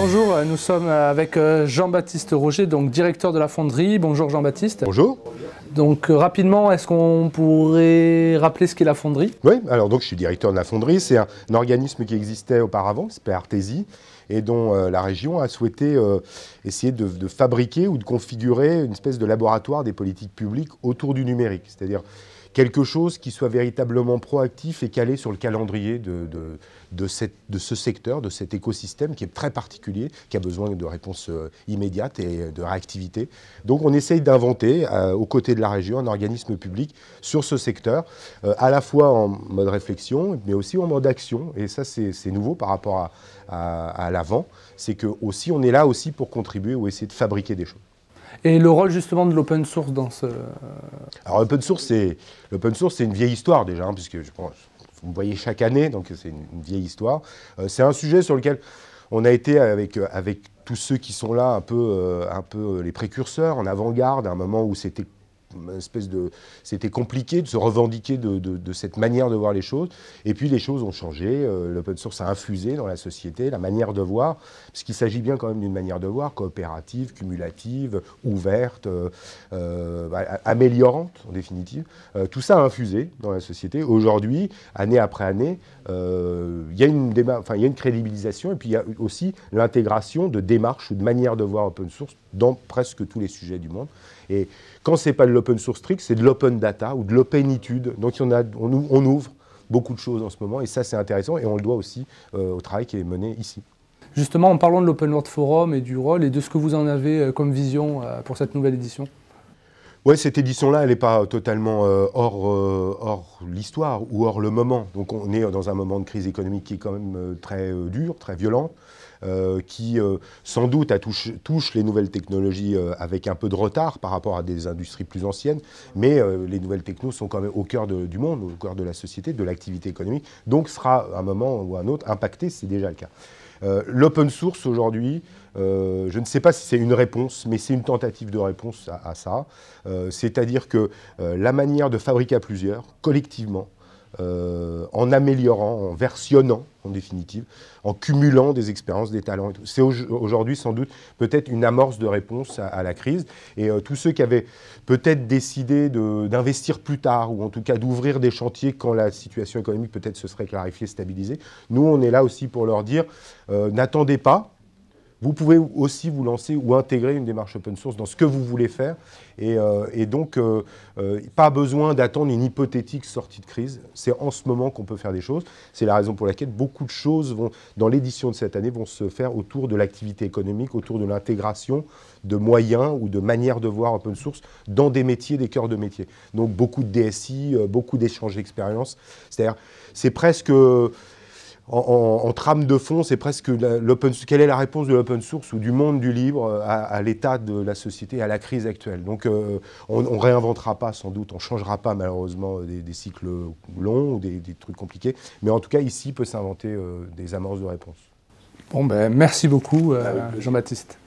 Bonjour, nous sommes avec euh, Jean-Baptiste Roger, donc directeur de la fonderie. Bonjour Jean-Baptiste. Bonjour. Donc euh, rapidement, est-ce qu'on pourrait rappeler ce qu'est la fonderie Oui, alors donc je suis directeur de la fonderie. C'est un, organisme qui existait auparavant, c'est s'appelait et dont euh, la région a souhaité essayer de, de fabriquer ou de configurer une espèce de laboratoire des politiques publiques autour du numérique. C'est-à-dire quelque chose qui soit véritablement proactif et calé sur le calendrier de, ce secteur, de cet écosystème qui est très particulier, qui a besoin de réponses euh, immédiates et de réactivité. Donc on essaye d'inventer, euh, aux côtés de la région, un organisme public sur ce secteur, euh, à la fois en mode réflexion, mais aussi en mode action. Et ça, c'est nouveau par rapport à, l'avant. C'est que aussi, on est là aussi pour contribuer ou essayer de fabriquer des choses. Et le rôle justement de l'open source dans ce... Alors l'open source, c'est une vieille histoire déjà, hein, puisque je pense, vous me voyez chaque année, donc c'est une, vieille histoire. Euh, c'est un sujet sur lequel on a été avec, euh, avec tous ceux qui sont là un peu, euh, un peu les précurseurs, en avant-garde, à un moment où c'était espèce de. C'était compliqué de se revendiquer de, de, cette manière de voir les choses. Et puis les choses ont changé. Euh, l'open source a infusé dans la société la manière de voir, parce qu'il s'agit bien quand même d'une manière de voir coopérative, cumulative, ouverte, euh, euh, bah, améliorante en définitive. tout ça a infusé dans la société. Aujourd'hui, année après année, il y, a une enfin, y a une crédibilisation et puis il y a aussi l'intégration de démarches ou de manières de voir open source dans presque tous les sujets du monde. Et quand c'est pas de l'open Open source strict, c'est de l'open data ou de l'openitude. Donc on, a, on, ouvre beaucoup de choses en ce moment et ça c'est intéressant et on le doit aussi euh, au travail qui est mené ici. Justement, en parlant de l'Open World Forum et du rôle et de ce que vous en avez euh, comme vision euh, pour cette nouvelle édition oui, cette édition-là, elle n'est pas totalement hors, hors l'histoire ou hors le moment. Donc on est dans un moment de crise économique qui est quand même très dur, très violent. Euh, qui euh, sans doute touche, touche, les nouvelles technologies euh, avec un peu de retard par rapport à des industries plus anciennes, mais les nouvelles technos sont quand même au cœur du monde, au cœur de la société, de l'activité économique, donc sera à un moment ou à un autre impacté, c'est déjà le cas. L'open source aujourd'hui, je ne sais pas si c'est une réponse, mais c'est une tentative de réponse à, ça. C'est-à-dire que la manière de fabriquer à plusieurs, collectivement, euh, en améliorant, en versionnant en définitive, en cumulant des expériences, des talents. C'est aujourd'hui sans doute peut-être une amorce de réponse à, la crise. Et euh, tous ceux qui avaient peut-être décidé d'investir plus tard, ou en tout cas d'ouvrir des chantiers quand la situation économique peut-être se serait clarifiée, stabilisée, nous on est là aussi pour leur dire, euh, n'attendez pas, vous pouvez aussi vous lancer ou intégrer une démarche open source dans ce que vous voulez faire. Et, euh, donc, euh, euh, pas besoin d'attendre une hypothétique sortie de crise. C'est en ce moment qu'on peut faire des choses. C'est la raison pour laquelle beaucoup de choses vont, dans l'édition de cette année vont se faire autour de l'activité économique, autour de l'intégration de moyens ou de manières de voir open source dans des métiers, des cœurs de métiers. Donc, beaucoup de DSI, beaucoup d'échanges d'expérience. C'est-à-dire, c'est presque en, trame de fond, c'est presque l'open quelle est la réponse de l'open source ou du monde du libre euh, à, l'état de la société, à la crise actuelle. Donc euh, on, ne réinventera pas sans doute, on changera pas malheureusement euh, des, cycles longs ou des, trucs compliqués, mais en tout cas ici peut s'inventer des amorces de réponse. Bon ben merci beaucoup ah Jean-Baptiste.